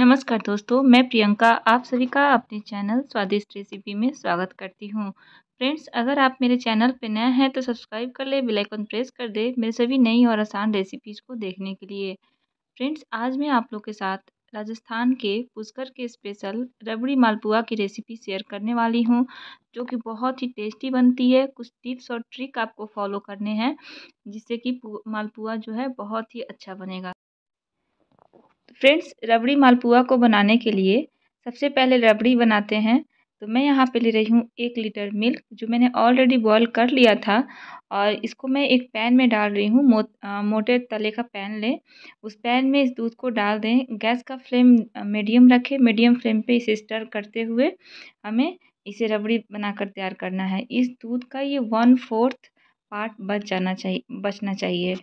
नमस्कार दोस्तों मैं प्रियंका आप सभी का अपने चैनल स्वादिष्ट रेसिपी में स्वागत करती हूं फ्रेंड्स अगर आप मेरे चैनल पर नए हैं तो सब्सक्राइब कर ले बेल आइकन प्रेस कर दे मेरे सभी नई और आसान रेसिपीज़ को देखने के लिए फ्रेंड्स आज मैं आप लोग के साथ राजस्थान के पुष्कर के स्पेशल रबड़ी मालपुआ की रेसिपी शेयर करने वाली हूँ जो कि बहुत ही टेस्टी बनती है कुछ टिप्स और ट्रिक आपको फॉलो करने हैं जिससे कि मालपुआ जो है बहुत ही अच्छा बनेगा फ्रेंड्स रबड़ी मालपुआ को बनाने के लिए सबसे पहले रबड़ी बनाते हैं तो मैं यहाँ पे ले रही हूँ एक लीटर मिल्क जो मैंने ऑलरेडी बॉईल कर लिया था और इसको मैं एक पैन में डाल रही हूँ मो, मोटे तले का पैन लें उस पैन में इस दूध को डाल दें गैस का फ्लेम मीडियम रखें मीडियम फ्लेम पे इसे स्टर करते हुए हमें इसे रबड़ी बनाकर तैयार करना है इस दूध का ये वन फोर्थ पार्ट बच जाना चाहिए बचना चाहिए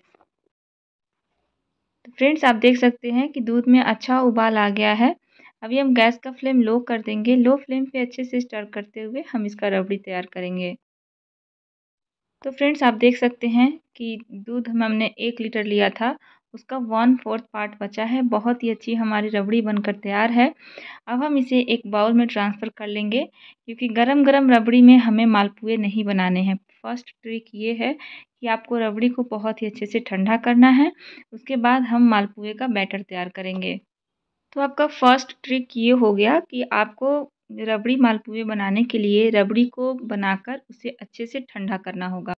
फ्रेंड्स आप देख सकते हैं कि दूध में अच्छा उबाल आ गया है अभी हम गैस का फ्लेम लो कर देंगे लो फ्लेम पे अच्छे से स्टर करते हुए हम इसका रबड़ी तैयार करेंगे तो फ्रेंड्स आप देख सकते हैं कि दूध हम हमने एक लीटर लिया था उसका वन फोर्थ पार्ट बचा है बहुत ही अच्छी हमारी रबड़ी बनकर तैयार है अब हम इसे एक बाउल में ट्रांसफ़र कर लेंगे क्योंकि गरम गरम रबड़ी में हमें मालपुए नहीं बनाने हैं फर्स्ट ट्रिक ये है कि आपको रबड़ी को बहुत ही अच्छे से ठंडा करना है उसके बाद हम मालपुए का बैटर तैयार करेंगे तो आपका फर्स्ट ट्रिक ये हो गया कि आपको रबड़ी मालपुए बनाने के लिए रबड़ी को बनाकर उसे अच्छे से ठंडा करना होगा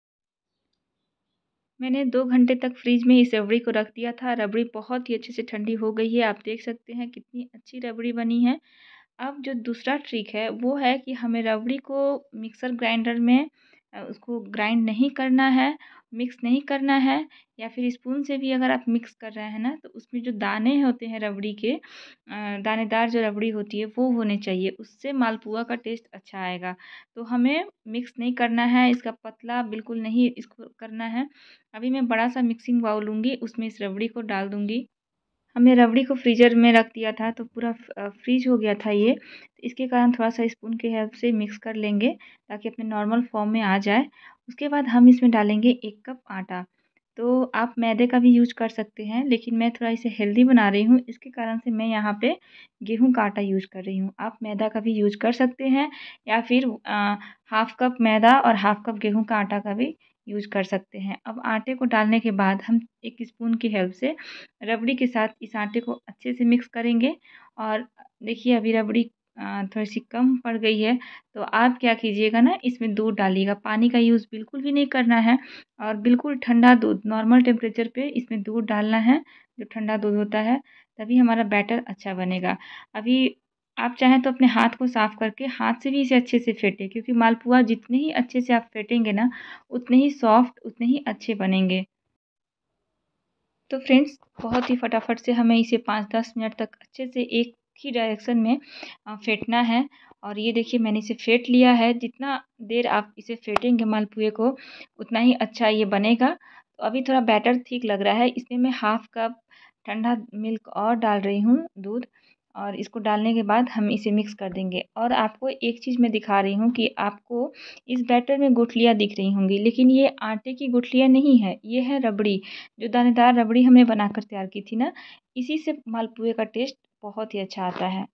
मैंने दो घंटे तक फ्रिज में इस रबड़ी को रख दिया था रबड़ी बहुत ही अच्छे से ठंडी हो गई है आप देख सकते हैं कितनी अच्छी रबड़ी बनी है अब जो दूसरा ट्रिक है वो है कि हमें रबड़ी को मिक्सर ग्राइंडर में उसको ग्राइंड नहीं करना है मिक्स नहीं करना है या फिर स्पून से भी अगर आप मिक्स कर रहे हैं ना तो उसमें जो दाने होते हैं रबड़ी के दानेदार जो रबड़ी होती है वो होने चाहिए उससे मालपुआ का टेस्ट अच्छा आएगा तो हमें मिक्स नहीं करना है इसका पतला बिल्कुल नहीं इसको करना है अभी मैं बड़ा सा मिक्सिंग बाउल लूँगी उसमें इस रबड़ी को डाल दूँगी हमने रबड़ी को फ्रीजर में रख दिया था तो पूरा फ्रीज हो गया था ये इसके कारण थोड़ा सा स्पून के हेल्प से मिक्स कर लेंगे ताकि अपने नॉर्मल फॉर्म में आ जाए उसके बाद हम इसमें डालेंगे एक कप आटा तो आप मैदे का भी यूज कर सकते हैं लेकिन मैं थोड़ा इसे हेल्दी बना रही हूँ इसके कारण से मैं यहाँ पे गेहूं का आटा यूज कर रही हूँ आप मैदा का भी यूज कर सकते हैं या फिर हाफ़ कप मैदा और हाफ़ कप गेहूं का आटा का भी यूज कर सकते हैं अब आटे को डालने के बाद हम एक स्पून की हेल्प से रबड़ी के साथ इस आटे को अच्छे से मिक्स करेंगे और देखिए अभी रबड़ी थोड़ी सी कम पड़ गई है तो आप क्या कीजिएगा ना इसमें दूध डालिएगा पानी का यूज़ बिल्कुल भी नहीं करना है और बिल्कुल ठंडा दूध नॉर्मल टेम्परेचर पे इसमें दूध डालना है जो ठंडा दूध होता है तभी हमारा बैटर अच्छा बनेगा अभी आप चाहें तो अपने हाथ को साफ़ करके हाथ से भी इसे अच्छे से फेंटें क्योंकि मालपुआ जितने ही अच्छे से आप फेंटेंगे ना उतने ही सॉफ्ट उतने ही अच्छे बनेंगे तो फ्रेंड्स बहुत ही फटाफट से हमें इसे पाँच दस मिनट तक अच्छे से एक ही डायरेक्शन में फेंटना है और ये देखिए मैंने इसे फेंट लिया है जितना देर आप इसे फेंटेंगे मालपुए को उतना ही अच्छा ये बनेगा तो अभी थोड़ा बैटर ठीक लग रहा है इसमें मैं हाफ़ कप ठंडा मिल्क और डाल रही हूँ दूध और इसको डालने के बाद हम इसे मिक्स कर देंगे और आपको एक चीज़ मैं दिखा रही हूँ कि आपको इस बैटर में गुठलियाँ दिख रही होंगी लेकिन ये आटे की गुठलियाँ नहीं है ये है रबड़ी जो दानेदार रबड़ी हमने बनाकर तैयार की थी ना इसी से मालपुए का टेस्ट बहुत ही अच्छा आता है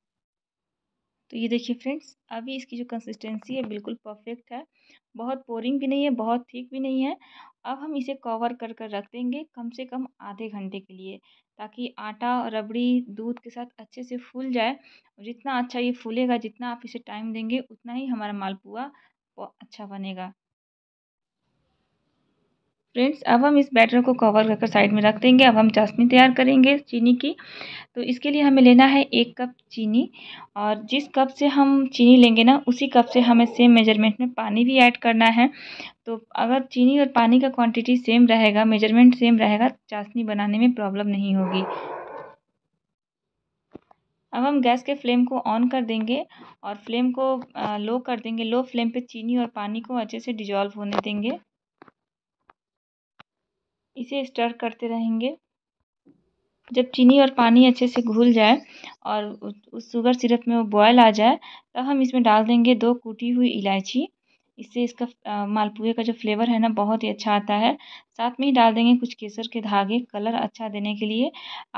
तो ये देखिए फ्रेंड्स अभी इसकी जो कंसिस्टेंसी है बिल्कुल परफेक्ट है बहुत बोरिंग भी नहीं है बहुत ठीक भी नहीं है अब हम इसे कवर कर कर रख देंगे कम से कम आधे घंटे के लिए ताकि आटा रबड़ी दूध के साथ अच्छे से फूल जाए और जितना अच्छा ये फूलेगा जितना आप इसे टाइम देंगे उतना ही हमारा मालपुआ अच्छा बनेगा फ्रेंड्स अब हम इस बैटर को कवर कर साइड में रख देंगे अब हम चाशनी तैयार करेंगे चीनी की तो इसके लिए हमें लेना है एक कप चीनी और जिस कप से हम चीनी लेंगे ना उसी कप से हमें सेम मेजरमेंट में पानी भी ऐड करना है तो अगर चीनी और पानी का क्वांटिटी सेम रहेगा मेजरमेंट सेम रहेगा चाशनी बनाने में प्रॉब्लम नहीं होगी अब हम गैस के फ्लेम को ऑन कर देंगे और फ्लेम को लो कर देंगे लो फ्लेम पर चीनी और पानी को अच्छे से डिजॉल्व होने देंगे इसे स्टर करते रहेंगे जब चीनी और पानी अच्छे से घुल जाए और उस शुगर सिरप में वो बॉयल आ जाए तब हम इसमें डाल देंगे दो कूटी हुई इलायची इससे इसका मालपुए का जो फ्लेवर है ना बहुत ही अच्छा आता है साथ में ही डाल देंगे कुछ केसर के धागे कलर अच्छा देने के लिए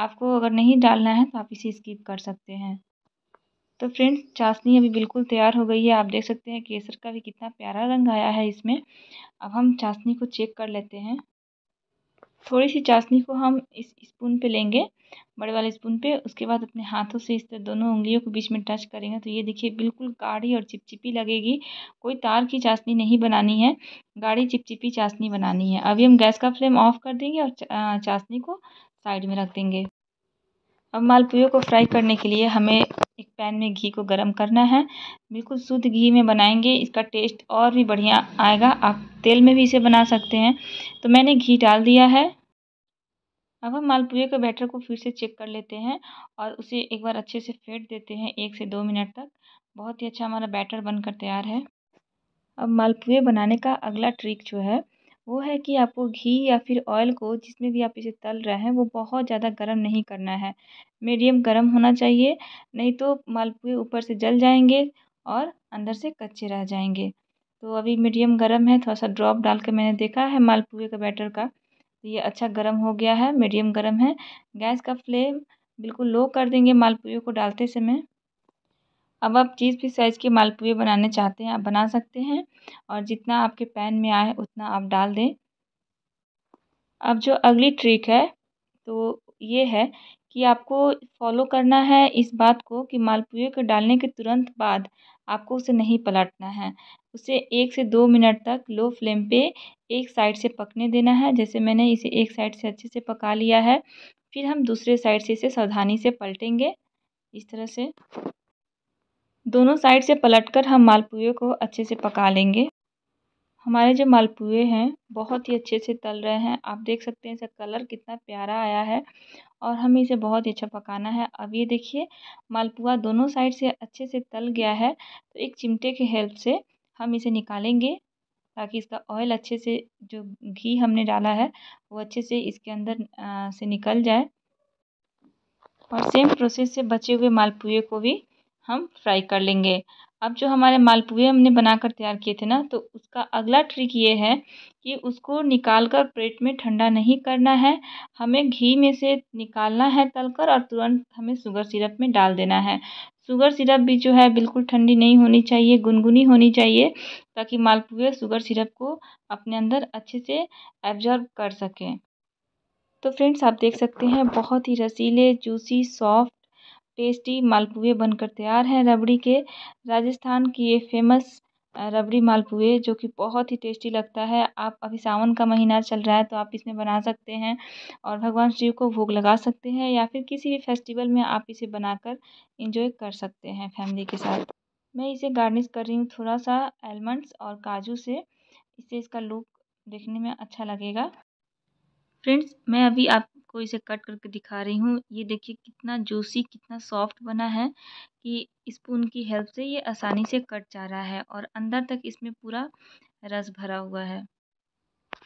आपको अगर नहीं डालना है तो आप इसे स्किप कर सकते हैं तो फ्रेंड्स चाशनी अभी बिल्कुल तैयार हो गई है आप देख सकते हैं केसर का भी कितना प्यारा रंग आया है इसमें अब हम चाशनी को चेक कर लेते हैं थोड़ी सी चाशनी को हम इस स्पून पे लेंगे बड़े वाले स्पून पे उसके बाद अपने हाथों से इस तरह दोनों उंगलियों के बीच में टच करेंगे तो ये देखिए बिल्कुल गाढ़ी और चिपचिपी लगेगी कोई तार की चाशनी नहीं बनानी है गाढ़ी चिपचिपी चाशनी बनानी है अभी हम गैस का फ्लेम ऑफ कर देंगे और चाशनी को साइड में रख देंगे अब मालपुए को फ्राई करने के लिए हमें एक पैन में घी को गर्म करना है बिल्कुल शुद्ध घी में बनाएंगे इसका टेस्ट और भी बढ़िया आएगा आप तेल में भी इसे बना सकते हैं तो मैंने घी डाल दिया है अब हम मालपुए के बैटर को फिर से चेक कर लेते हैं और उसे एक बार अच्छे से फेंट देते हैं एक से दो मिनट तक बहुत ही अच्छा हमारा बैटर बनकर तैयार है अब मालपुए बनाने का अगला ट्रिक जो है वो है कि आपको घी या फिर ऑयल को जिसमें भी आप इसे तल रहे हैं वो बहुत ज़्यादा गर्म नहीं करना है मीडियम गर्म होना चाहिए नहीं तो मालपुए ऊपर से जल जाएंगे और अंदर से कच्चे रह जाएंगे तो अभी मीडियम गर्म है थोड़ा सा ड्रॉप डाल के मैंने देखा है मालपुए के बैटर का ये अच्छा गर्म हो गया है मीडियम गर्म है गैस का फ्लेम बिल्कुल लो कर देंगे मालपुए को डालते समय अब आप जिस भी साइज़ के मालपुए बनाने चाहते हैं आप बना सकते हैं और जितना आपके पैन में आए उतना आप डाल दें अब जो अगली ट्रिक है तो ये है कि आपको फॉलो करना है इस बात को कि मालपुए को डालने के तुरंत बाद आपको उसे नहीं पलटना है उसे एक से दो मिनट तक लो फ्लेम पे एक साइड से पकने देना है जैसे मैंने इसे एक साइड से अच्छे से पका लिया है फिर हम दूसरे साइड से इसे सावधानी से पलटेंगे इस तरह से दोनों साइड से पलटकर हम मालपुए को अच्छे से पका लेंगे हमारे जो मालपुए हैं बहुत ही अच्छे से तल रहे हैं आप देख सकते हैं इसका कलर कितना प्यारा आया है और हमें इसे बहुत ही अच्छा पकाना है अब ये देखिए मालपुआ दोनों साइड से अच्छे से तल गया है तो एक चिमटे के हेल्प से हम इसे निकालेंगे ताकि इसका ऑयल अच्छे से जो घी हमने डाला है वो अच्छे से इसके अंदर से निकल जाए और सेम प्रोसेस से बचे हुए मालपुए को भी हम फ्राई कर लेंगे अब जो हमारे मालपुए हमने बनाकर तैयार किए थे ना तो उसका अगला ट्रिक ये है कि उसको निकाल कर प्लेट में ठंडा नहीं करना है हमें घी में से निकालना है तलकर और तुरंत हमें शुगर सिरप में डाल देना है शुगर सिरप भी जो है बिल्कुल ठंडी नहीं होनी चाहिए गुनगुनी होनी चाहिए ताकि मालपुए शुगर सिरप को अपने अंदर अच्छे से एब्जॉर्ब कर सकें तो फ्रेंड्स आप देख सकते हैं बहुत ही रसीले जूसी सॉफ्ट टेस्टी मालपुए बनकर तैयार हैं रबड़ी के राजस्थान की ये फेमस रबड़ी मालपुए जो कि बहुत ही टेस्टी लगता है आप अभी सावन का महीना चल रहा है तो आप इसमें बना सकते हैं और भगवान शिव को भोग लगा सकते हैं या फिर किसी भी फेस्टिवल में आप इसे बनाकर इंजॉय कर सकते हैं फैमिली के साथ मैं इसे गार्निश कर रही हूँ थोड़ा सा एलमंड्स और काजू से इससे इसका लुक देखने में अच्छा लगेगा फ्रेंड्स मैं अभी आप आपको इसे कट करके दिखा रही हूँ ये देखिए कितना जूसी कितना सॉफ्ट बना है कि स्पून की हेल्प से ये आसानी से कट जा रहा है और अंदर तक इसमें पूरा रस भरा हुआ है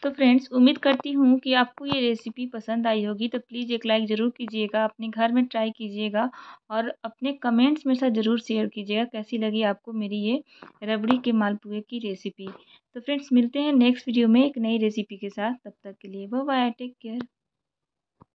तो फ्रेंड्स उम्मीद करती हूँ कि आपको ये रेसिपी पसंद आई होगी तो प्लीज़ एक लाइक ज़रूर कीजिएगा अपने घर में ट्राई कीजिएगा और अपने कमेंट्स में साथ ज़रूर शेयर कीजिएगा कैसी लगी आपको मेरी ये रबड़ी के मालपुए की रेसिपी तो फ्रेंड्स मिलते हैं नेक्स्ट वीडियो में एक नई रेसिपी के साथ तब तक के लिए बाय टेक केयर